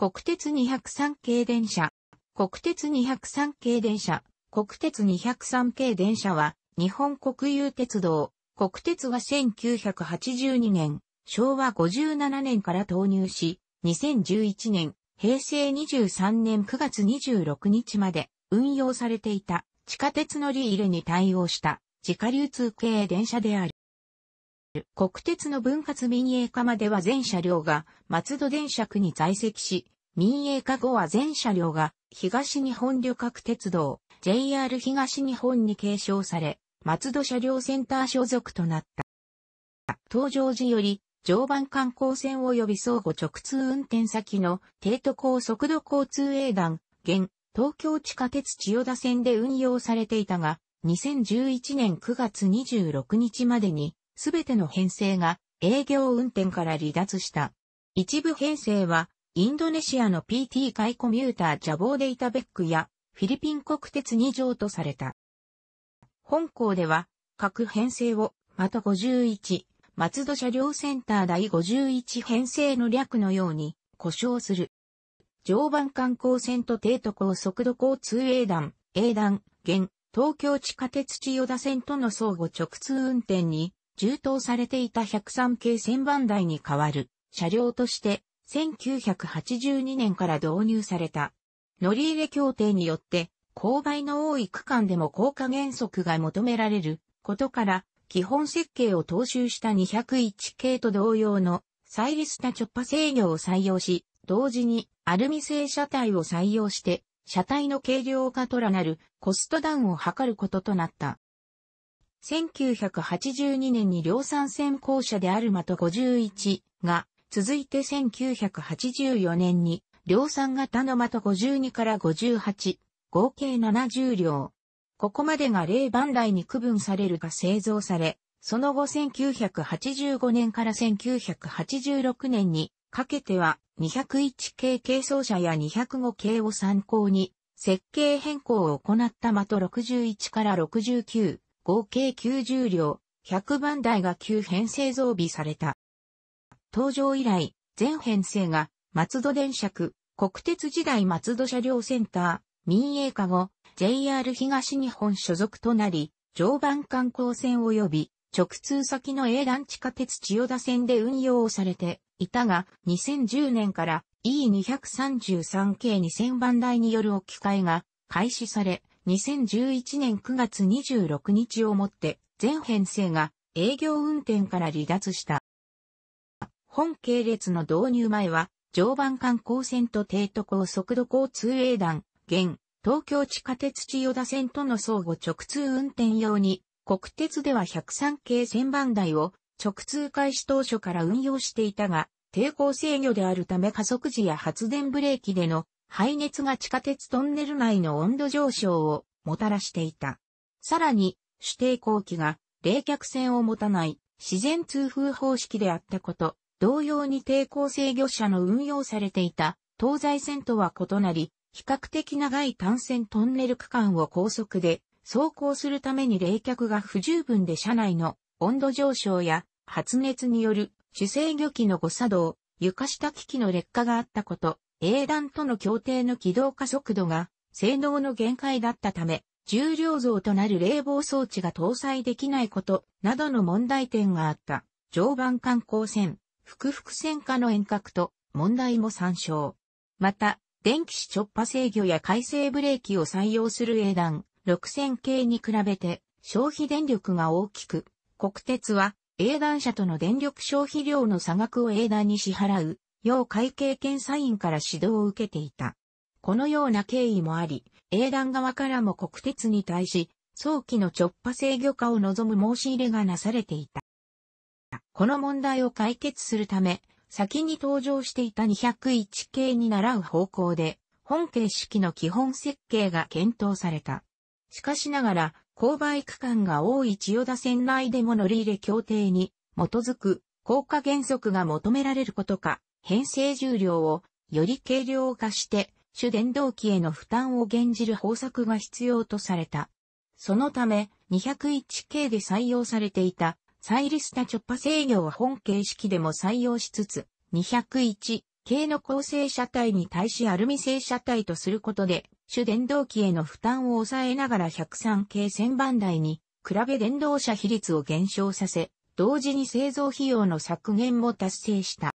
国鉄203系電車。国鉄203系電車。国鉄203系電車は、日本国有鉄道。国鉄が1982年、昭和57年から投入し、2011年、平成23年9月26日まで運用されていた地下鉄乗り入れに対応した自家流通系電車である。国鉄の分割民営化までは全車両が松戸電車区に在籍し、民営化後は全車両が東日本旅客鉄道 JR 東日本に継承され、松戸車両センター所属となった。登場時より常磐観光線及び相互直通運転先の帝都高速度交通営団、現東京地下鉄千代田線で運用されていたが、2011年9月26日までにすべての編成が営業運転から離脱した。一部編成は、インドネシアの PT 海コミュータージャボーデイタベックや、フィリピン国鉄に譲とされた。本校では、各編成を、また51、松戸車両センター第51編成の略のように、故障する。常磐観光線と低都高速度交通 A 段、A 段、現、東京地下鉄千代田線との相互直通運転に、充当されていた103系1000番台に代わる車両として1982年から導入された。乗り入れ協定によって勾配の多い区間でも効果減速が求められることから基本設計を踏襲した201系と同様のサイリスタチョッパ制御を採用し、同時にアルミ製車体を採用して車体の軽量化とらなるコストダウンを図ることとなった。1982年に量産先行車であるマト51が、続いて1984年に量産型の的52から58、合計70両。ここまでが例番台に区分されるが製造され、その後1985年から1986年にかけては201系軽装車や205系を参考に設計変更を行った的61から69合計90両、100番台が9編成増備された。登場以来、全編成が松戸電車区、国鉄時代松戸車両センター、民営化後、JR 東日本所属となり、常磐観光線及び直通先のラン地下鉄千代田線で運用をされていたが、2010年から E233 系2000番台による置き換えが開始され、2011年9月26日をもって全編成が営業運転から離脱した。本系列の導入前は常磐観光線と低都高速度交通営団、現東京地下鉄千代田線との相互直通運転用に国鉄では103系1000番台を直通開始当初から運用していたが、抵抗制御であるため加速時や発電ブレーキでの排熱が地下鉄トンネル内の温度上昇をもたらしていた。さらに、主抵抗機が冷却線を持たない自然通風方式であったこと、同様に抵抗制御車の運用されていた東西線とは異なり、比較的長い単線トンネル区間を高速で走行するために冷却が不十分で車内の温度上昇や発熱による主制御機の誤作動、床下機器の劣化があったこと、英断との協定の起動加速度が性能の限界だったため、重量像となる冷房装置が搭載できないことなどの問題点があった。常磐観光船、複々線下の遠隔と問題も参照。また、電気視直波制御や回生ブレーキを採用する英断6000系に比べて消費電力が大きく、国鉄は英断車との電力消費量の差額を英断に支払う要会計検査院から指導を受けていた。このような経緯もあり、英団側からも国鉄に対し、早期の直波制御化を望む申し入れがなされていた。この問題を解決するため、先に登場していた201系に倣う方向で、本形式の基本設計が検討された。しかしながら、購買区間が多い千代田線内でも乗り入れ協定に基づく効果原則が求められることか、編成重量をより軽量化して、主電動機への負担を減じる方策が必要とされた。そのため、201系で採用されていた、サイリスタチョッパ制御を本形式でも採用しつつ、201系の構成車体に対しアルミ製車体とすることで、主電動機への負担を抑えながら103系1000番台に比べ電動車比率を減少させ、同時に製造費用の削減も達成した。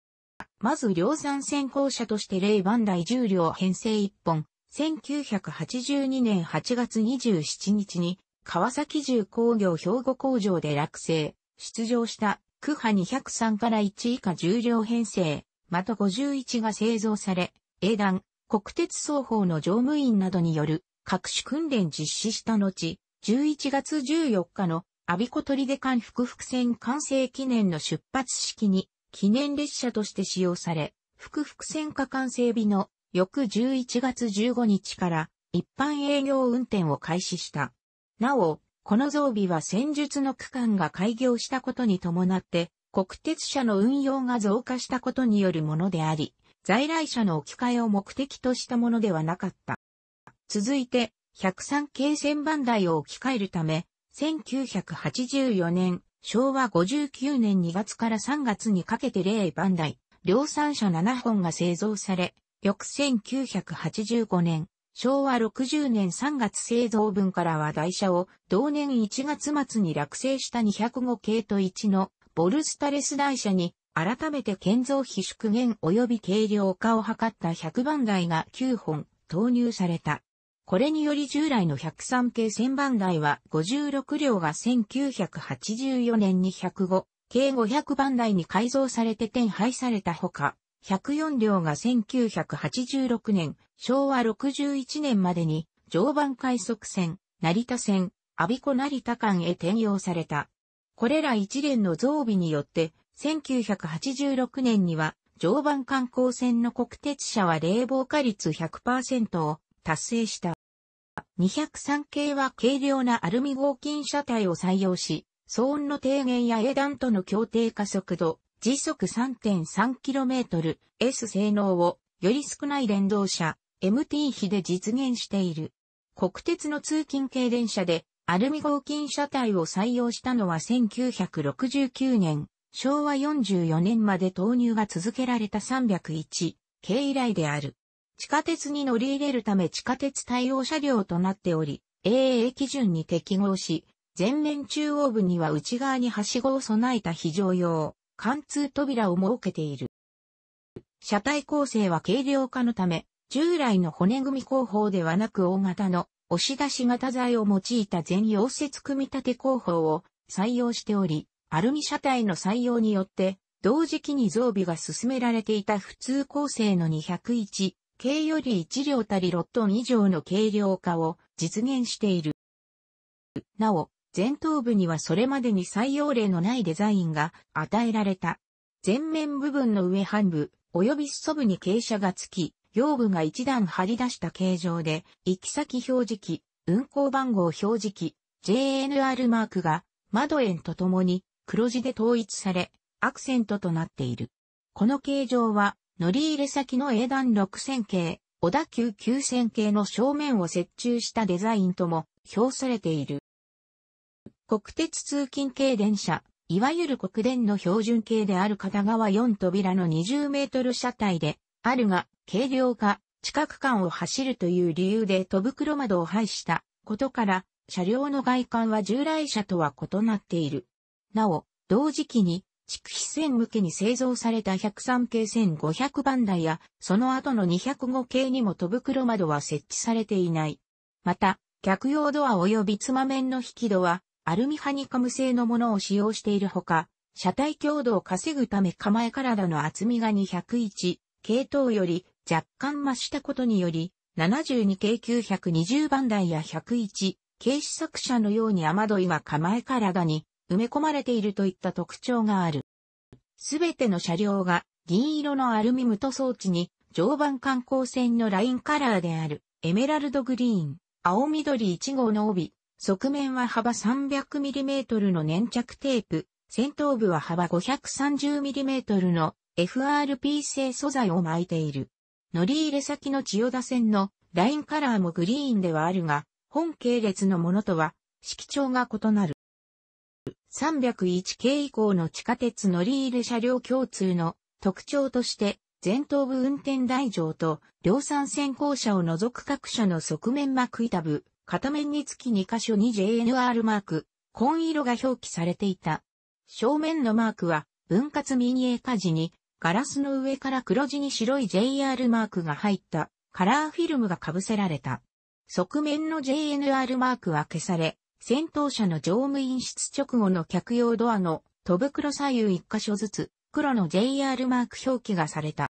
まず量産先行車として令番台重量編成1本、1982年8月27日に、川崎重工業兵庫工場で落成、出場した区派203から1以下重量編成、また51が製造され、英断、国鉄双方の乗務員などによる各種訓練実施した後、11月14日のアビコ出間複福船完成記念の出発式に記念列車として使用され、福福線下完成日の翌11月15日から一般営業運転を開始した。なお、この増備は戦術の区間が開業したことに伴って、国鉄車の運用が増加したことによるものであり、在来車の置き換えを目的としたものではなかった。続いて、103系旋盤台を置き換えるため、1984年、昭和59年2月から3月にかけて0番台、量産車7本が製造され、翌1985年、昭和60年3月製造分からは台車を同年1月末に落成した205系と1のボルスタレス台車に改めて建造費縮減及び軽量化を図った100番台が9本投入された。これにより従来の103系1000番台は56両が1984年に105系500番台に改造されて転廃されたほか、104両が1986年、昭和61年までに常磐快速線、成田線、阿鼻子成田間へ転用された。これら一連の増備によって、1986年には常磐観光線の国鉄車は冷房化率100%を達成した。203系は軽量なアルミ合金車体を採用し、騒音の低減や英断との協定加速度、時速 3.3km、S 性能を、より少ない連動車、MT 比で実現している。国鉄の通勤系電車で、アルミ合金車体を採用したのは1969年、昭和44年まで投入が続けられた301系以来である。地下鉄に乗り入れるため地下鉄対応車両となっており、AA 基準に適合し、前面中央部には内側にはしごを備えた非常用、貫通扉を設けている。車体構成は軽量化のため、従来の骨組み工法ではなく大型の押し出し型材を用いた全溶接組み立て工法を採用しており、アルミ車体の採用によって、同時期に増備が進められていた普通構成の201、軽より1両たり6トン以上の軽量化を実現している。なお、前頭部にはそれまでに採用例のないデザインが与えられた。前面部分の上半部、及び裾部に傾斜がつき、腰部が一段張り出した形状で、行き先表示器、運行番号表示器、JNR マークが、窓円とともに黒字で統一され、アクセントとなっている。この形状は、乗り入れ先の英断6000系、小田急9000系の正面を設置したデザインとも評されている。国鉄通勤系電車、いわゆる国電の標準系である片側4扉の20メートル車体で、あるが、軽量化、近く間を走るという理由で戸袋窓を廃したことから、車両の外観は従来車とは異なっている。なお、同時期に筑肥線向けに製造された103系1500番台や、その後の205系にも戸袋窓は設置されていない。また、客用ドア及びつま面の引き戸は、アルミハニカム製のものを使用しているほか、車体強度を稼ぐため構え体の厚みが201、系統より若干増したことにより、72系920番台や101、軽視作者のように雨どいは構え体に埋め込まれているといった特徴がある。すべての車両が銀色のアルミムト装置に常磐観光船のラインカラーであるエメラルドグリーン、青緑1号の帯、側面は幅 300mm の粘着テープ、先頭部は幅 530mm の FRP 製素材を巻いている。乗り入れ先の千代田線のラインカラーもグリーンではあるが、本系列のものとは色調が異なる。301系以降の地下鉄乗り入れ車両共通の特徴として、前頭部運転台上と量産先行車を除く各社の側面幕板部、片面につき2箇所に JNR マーク、紺色が表記されていた。正面のマークは、分割民営化時に、ガラスの上から黒地に白い JR マークが入ったカラーフィルムが被せられた。側面の JNR マークは消され、戦闘車の乗務員室直後の客用ドアの戸袋左右一箇所ずつ黒の JR マーク表記がされた。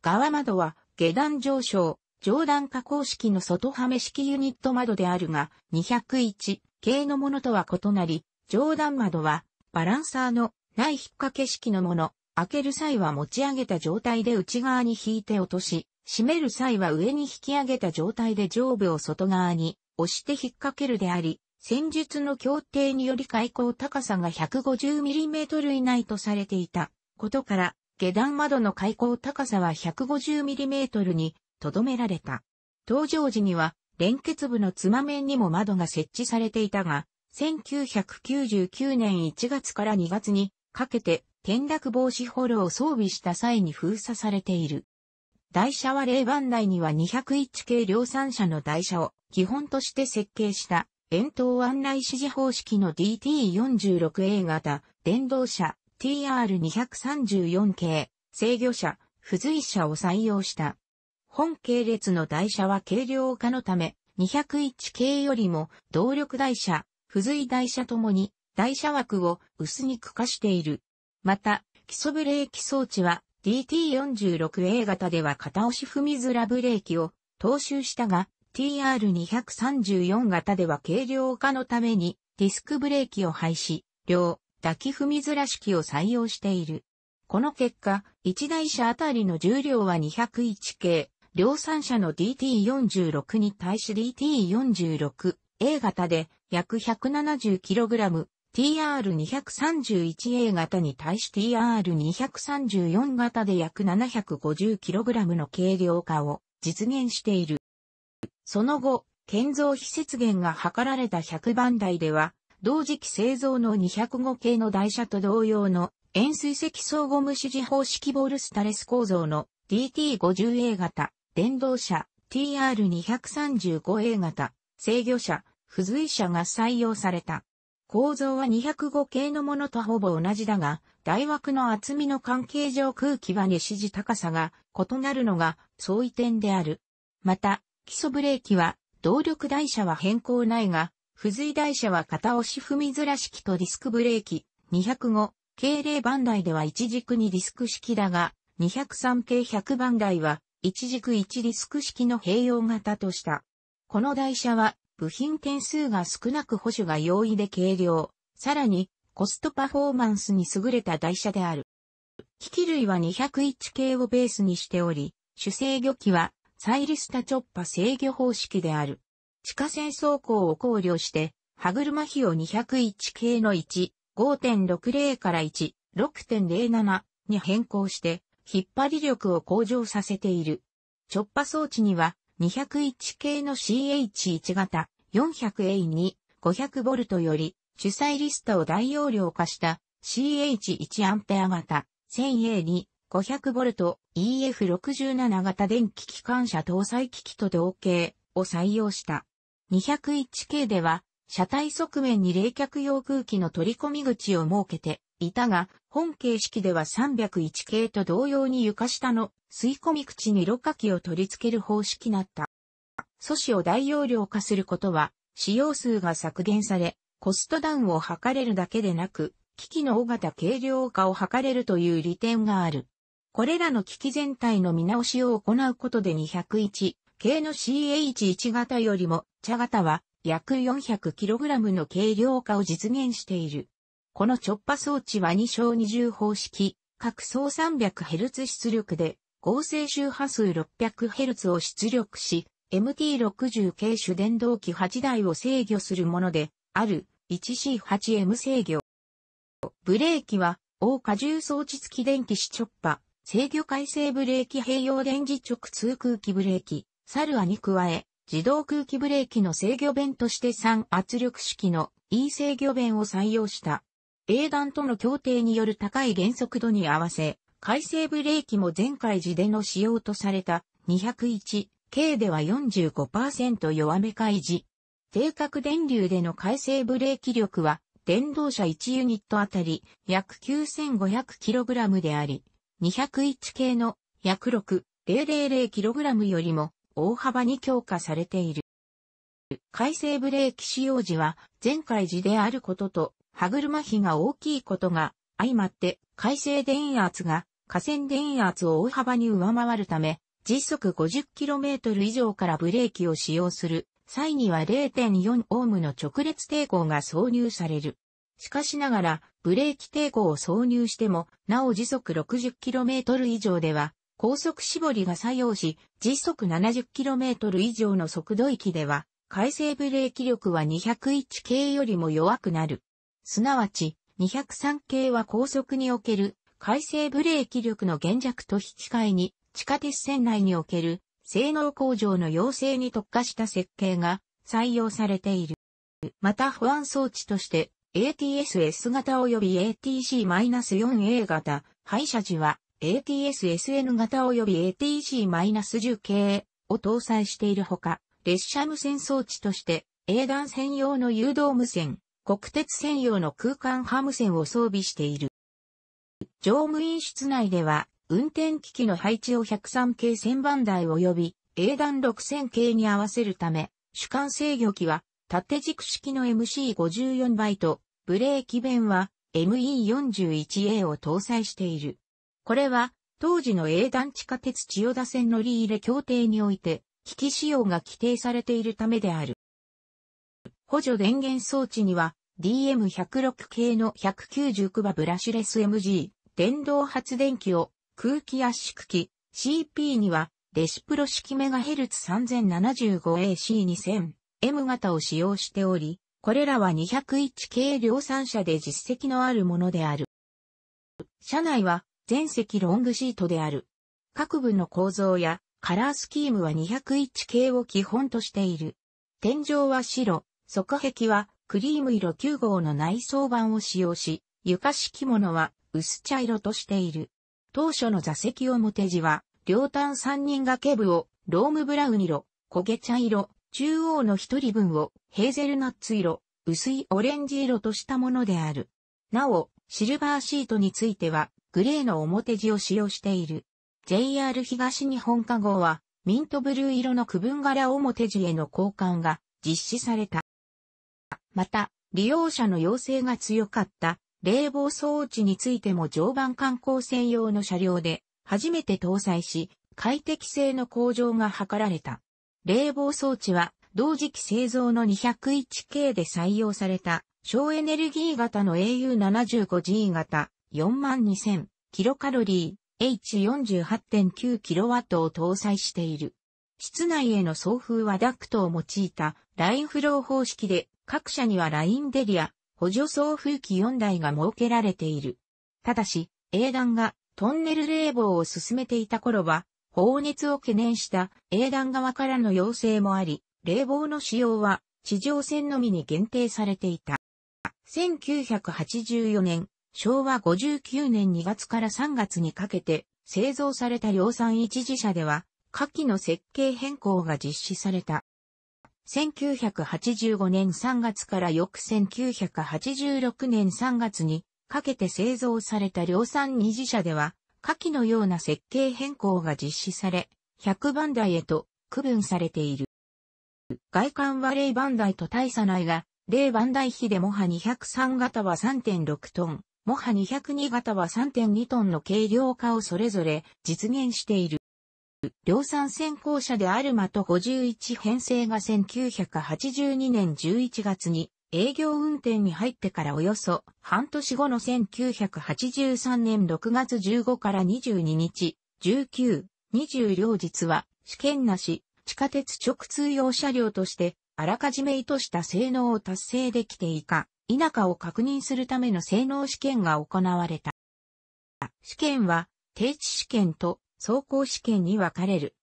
側窓は下段上昇、上段加工式の外はめ式ユニット窓であるが、201系のものとは異なり、上段窓はバランサーのない引っ掛け式のもの、開ける際は持ち上げた状態で内側に引いて落とし、閉める際は上に引き上げた状態で上部を外側に押して引っ掛けるであり、戦術の協定により開口高さが 150mm 以内とされていたことから、下段窓の開口高さは 150mm にとどめられた。登場時には連結部のつま面にも窓が設置されていたが、1999年1月から2月にかけて転落防止ホールを装備した際に封鎖されている。台車は0番台には201系量産車の台車を基本として設計した円筒案内指示方式の DT46A 型電動車 TR234 系制御車付随車を採用した。本系列の台車は軽量化のため201系よりも動力台車、付随台車ともに台車枠を薄肉化している。また、基礎ブレーキ装置は DT46A 型では片押し踏みづらブレーキを踏襲したが、TR234 型では軽量化のためにディスクブレーキを廃止、両、抱き踏みずら式を採用している。この結果、1台車あたりの重量は201系、量産車の DT46 に対し DT46、A 型で約 170kg、TR231A 型に対し TR234 型で約 750kg の軽量化を実現している。その後、建造非節減が図られた100番台では、同時期製造の205系の台車と同様の円錐積層ゴム支持方式ボルスタレス構造の DT50A 型、電動車 TR235A 型、制御車、付随車が採用された。構造は205系のものとほぼ同じだが、大枠の厚みの関係上空気は支持高さが異なるのが相違点である。また、基礎ブレーキは、動力台車は変更ないが、付随台車は片押し踏みずら式とディスクブレーキ、205、系0番台では一軸にディスク式だが、203系100番台は、一軸一ディスク式の併用型とした。この台車は、部品点数が少なく保守が容易で軽量、さらに、コストパフォーマンスに優れた台車である。機器類は201系をベースにしており、主制御機はサイリスタチョッパ制御方式である。地下線走行を考慮して、歯車比を201系の1、5.60から1、6.07に変更して、引っ張り力を向上させている。チョッパ装置には、201系の CH1 型 400A2 500V より主催リストを大容量化した CH1 アンペア型 1000A2 500V EF67 型電気機関車搭載機器と同型を採用した。201系では、車体側面に冷却用空気の取り込み口を設けていたが、本形式では301系と同様に床下の吸い込み口にろ過器を取り付ける方式だった。素子を大容量化することは、使用数が削減され、コストダウンを図れるだけでなく、機器の大型軽量化を図れるという利点がある。これらの機器全体の見直しを行うことで201系の CH1 型よりも茶型は約 400kg の軽量化を実現している。この直波装置は2小20方式、各層 300Hz 出力で合成周波数 600Hz を出力し、MT60 系主電動機8台を制御するもので、ある 1C8M 制御。ブレーキは、大荷重装置付き電気子直波、制御改正ブレーキ併用電磁直通空気ブレーキ、サルアに加え、自動空気ブレーキの制御弁として3圧力式の E 制御弁を採用した。英断との協定による高い減速度に合わせ、改正ブレーキも前回時での使用とされた 201K では45%弱め開示。定格電流での改正ブレーキ力は電動車1ユニットあたり約 9500kg であり、201系の約 6.000kg よりも大幅に強化されている。改正ブレーキ使用時は前回時であることと歯車比が大きいことが相まって改正電圧が下線電圧を大幅に上回るため時速 50km 以上からブレーキを使用する際には0.4オームの直列抵抗が挿入される。しかしながら、ブレーキ抵抗を挿入しても、なお時速 60km 以上では、高速絞りが作用し、時速 70km 以上の速度域では、回生ブレーキ力は201系よりも弱くなる。すなわち、203系は高速における回生ブレーキ力の減弱と引き換えに、地下鉄線内における性能向上の要請に特化した設計が採用されている。また保安装置として ATS-S 型及び ATC-4A 型、廃車時は ATS-SN 型及び ATC-10 系を搭載しているほか、列車無線装置として、英断専用の誘導無線、国鉄専用の空間波無線を装備している。乗務員室内では、運転機器の配置を103系1000番台及び、英断6000系に合わせるため、主管制御機は縦軸式の MC54 バイト、ブレーキ弁は ME41A を搭載している。これは、当時の英断地下鉄千代田線乗り入れ協定において、機器使用が規定されているためである。補助電源装置には、DM106 系の199馬ブラシレス MG、電動発電機を、空気圧縮機、CP には、レシプロ式メガヘルツ 3075AC2000、M 型を使用しており、これらは201系量産車で実績のあるものである。車内は全席ロングシートである。各部の構造やカラースキームは201系を基本としている。天井は白、側壁はクリーム色9号の内装板を使用し、床敷物は薄茶色としている。当初の座席表地は、両端3人掛け部をロームブラウン色、焦げ茶色、中央の一人分をヘーゼルナッツ色、薄いオレンジ色としたものである。なお、シルバーシートについては、グレーの表地を使用している。JR 東日本化号は、ミントブルー色の区分柄表地への交換が実施された。また、利用者の要請が強かった冷房装置についても常磐観光専用の車両で初めて搭載し、快適性の向上が図られた。冷房装置は同時期製造の 201K で採用された省エネルギー型の AU75G 型 42000kcal H48.9kW を搭載している。室内への送風はダクトを用いたラインフロー方式で各社にはラインデリア補助送風機4台が設けられている。ただし、英断がトンネル冷房を進めていた頃は放熱を懸念した英団側からの要請もあり、冷房の使用は地上戦のみに限定されていた。1984年、昭和59年2月から3月にかけて製造された量産一次社では、下記の設計変更が実施された。1985年3月から翌1986年3月にかけて製造された量産二次社では、下記のような設計変更が実施され、100番台へと区分されている。外観は0番台と大差ないが、0番台比でモハ203型は3.6トン、モハ202型は3.2トンの軽量化をそれぞれ実現している。量産先行車であるマと51編成が1982年11月に営業運転に入ってからおよそ半年後の1983年6月15から22日、19、20両日は試験なし、地下鉄直通用車両として、あらかじめ意図した性能を達成できていか、否かを確認するための性能試験が行われた。試験は、停止試験と走行試験に分かれる。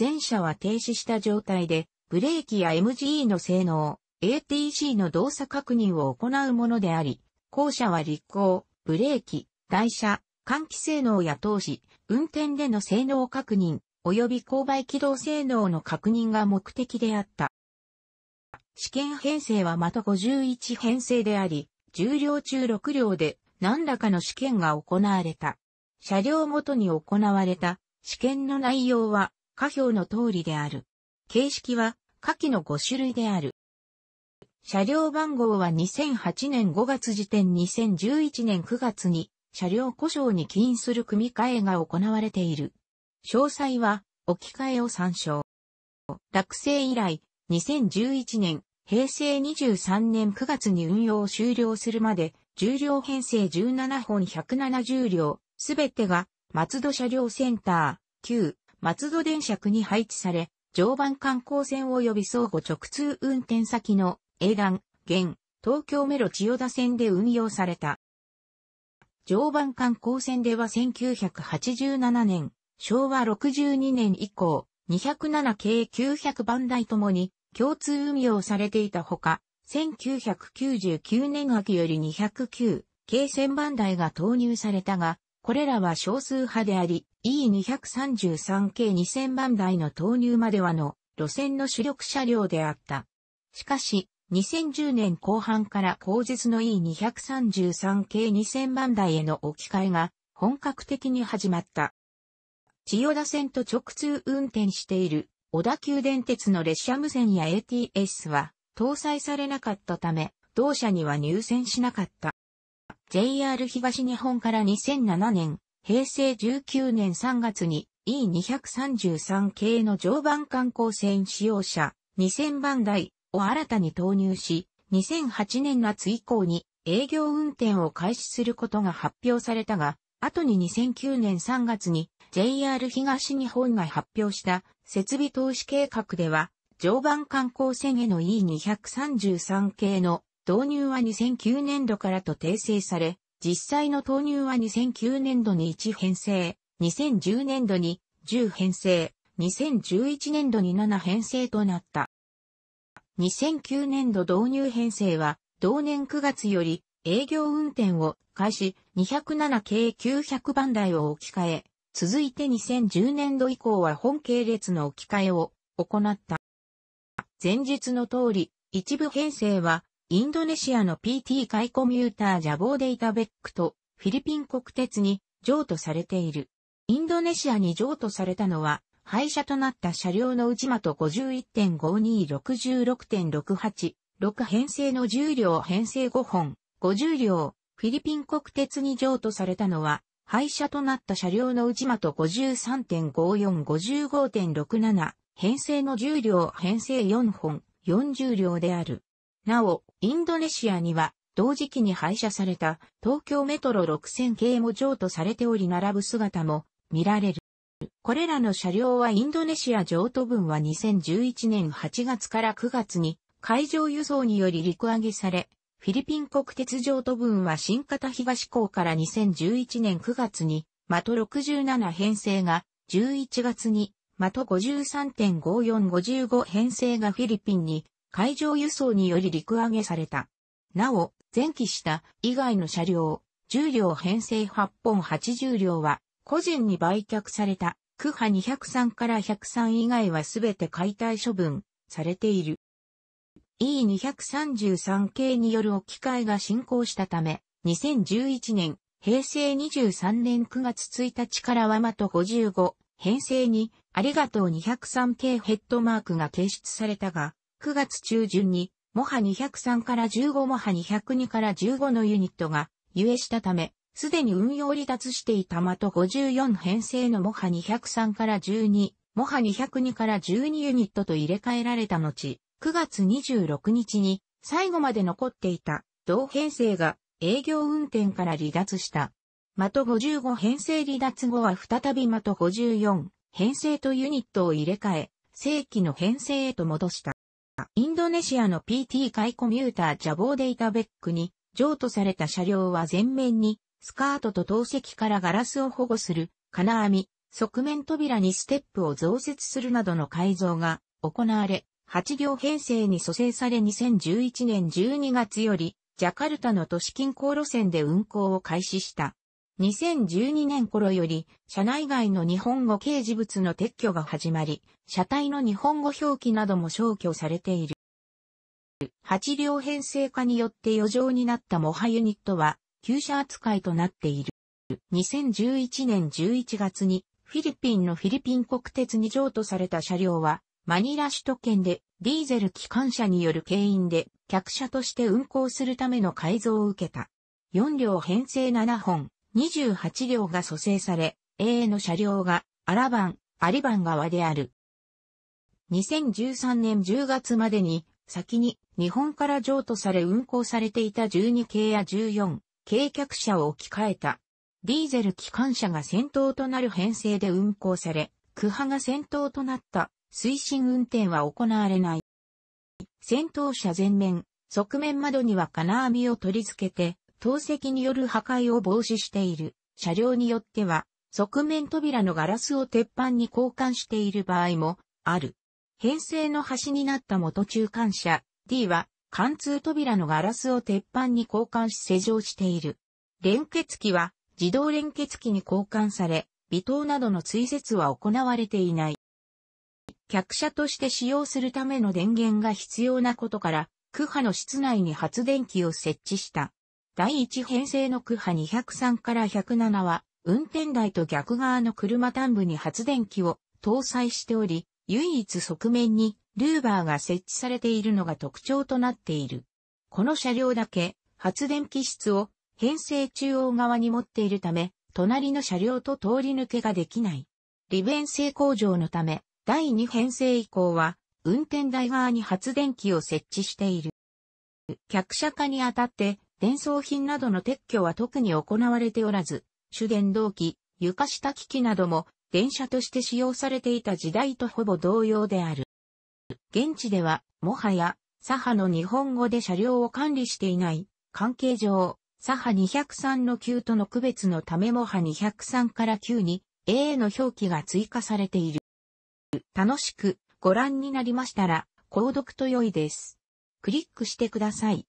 前者は停止した状態で、ブレーキや MGE の性能、ATC の動作確認を行うものであり、後者は立行、ブレーキ、台車、換気性能や投資、運転での性能確認、及び勾配軌道性能の確認が目的であった。試験編成はまた51編成であり、10両中6両で何らかの試験が行われた。車両ごとに行われた試験の内容は下表の通りである。形式は下記の5種類である。車両番号は2008年5月時点2011年9月に車両故障に起因する組み替えが行われている。詳細は置き換えを参照。落成以来2011年平成23年9月に運用を終了するまで重量編成17本170両すべてが松戸車両センター旧松戸電車区に配置され常磐観光線及び相互直通運転先の英蘭、現、東京メロ千代田線で運用された。常磐観光線では1987年、昭和62年以降、207系900番台ともに共通運用されていたほか、1999年秋より209系1000番台が投入されたが、これらは少数派であり、E233 系2000番台の投入まではの路線の主力車両であった。しかし、2010年後半から後日の E233 系2000万台への置き換えが本格的に始まった。千代田線と直通運転している小田急電鉄の列車無線や ATS は搭載されなかったため、同社には入線しなかった。JR 東日本から2007年、平成19年3月に E233 系の常磐観光線使用者2000番台を新たに投入し、2008年夏以降に営業運転を開始することが発表されたが、後に2009年3月に JR 東日本が発表した設備投資計画では、常磐観光線への E233 系の導入は2009年度からと訂正され、実際の投入は2009年度に1編成、2010年度に10編成、2011年度に7編成となった。2009年度導入編成は、同年9月より営業運転を開始207系900番台を置き換え、続いて2010年度以降は本系列の置き換えを行った。前述の通り、一部編成は、インドネシアの PT 回コミュータージャボーデイタベックとフィリピン国鉄に譲渡されている。インドネシアに譲渡されたのは、廃車となった車両の内的51.5266.68、6編成の10両編成5本、50両、フィリピン国鉄に譲渡されたのは、廃車となった車両の内的53.5455.67、編成の10両編成4本、40両である。なお、インドネシアには、同時期に廃車された東京メトロ6000系も譲渡されており並ぶ姿も見られる。これらの車両はインドネシア譲渡分は2011年8月から9月に海上輸送により陸揚げされ、フィリピン国鉄譲渡分は新型東港から2011年9月に、的67編成が、11月に、的53.5455編成がフィリピンに、海上輸送により陸揚げされた。なお、前期した以外の車両、10両編成8本80両は、個人に売却された、区派203から103以外はすべて解体処分されている。E233 系による置き換えが進行したため、2011年、平成23年9月1日からはまと55、編成に、ありがとう203系ヘッドマークが提出されたが、9月中旬に、モハ203から15モハ202から15のユニットが、ゆえしたため、すでに運用離脱していた的54編成のモハ203から12、モハ202から12ユニットと入れ替えられた後、9月26日に最後まで残っていた同編成が営業運転から離脱した。的55編成離脱後は再び的54編成とユニットを入れ替え、正規の編成へと戻した。インドネシアの PT 回コミュータージャボーデイタベックに譲渡された車両は全面にスカートと透析からガラスを保護する金網、側面扉にステップを増設するなどの改造が行われ、8行編成に蘇生され2011年12月より、ジャカルタの都市近郊路線で運行を開始した。2012年頃より、車内外の日本語掲示物の撤去が始まり、車体の日本語表記なども消去されている。8両編成化によって余剰になったモハユニットは、旧車扱いとなっている。2011年11月にフィリピンのフィリピン国鉄に譲渡された車両は、マニラ首都圏でディーゼル機関車による牽引で客車として運行するための改造を受けた。4両編成7本、28両が蘇生され、A の車両がアラバン、アリバン側である。2013年10月までに、先に日本から譲渡され運行されていた12系や14、軽客車を置き換えた。ディーゼル機関車が先頭となる編成で運行され、クハが先頭となった推進運転は行われない。先頭車前面、側面窓には金網を取り付けて、透析による破壊を防止している。車両によっては、側面扉のガラスを鉄板に交換している場合もある。編成の端になった元中間車 D は貫通扉のガラスを鉄板に交換し施錠している。連結機は自動連結機に交換され、微糖などの追跡は行われていない。客車として使用するための電源が必要なことから、区波の室内に発電機を設置した。第1編成の区波203から107は、運転台と逆側の車端部に発電機を搭載しており、唯一側面にルーバーが設置されているのが特徴となっている。この車両だけ発電機室を編成中央側に持っているため、隣の車両と通り抜けができない。利便性向上のため、第2編成以降は、運転台側に発電機を設置している。客車化にあたって、伝送品などの撤去は特に行われておらず、主電動機、床下機器なども電車として使用されていた時代とほぼ同様である。現地では、もはや、左派の日本語で車両を管理していない、関係上、左派203の9との区別のためもは203から9に A の表記が追加されている。楽しくご覧になりましたら、購読と良いです。クリックしてください。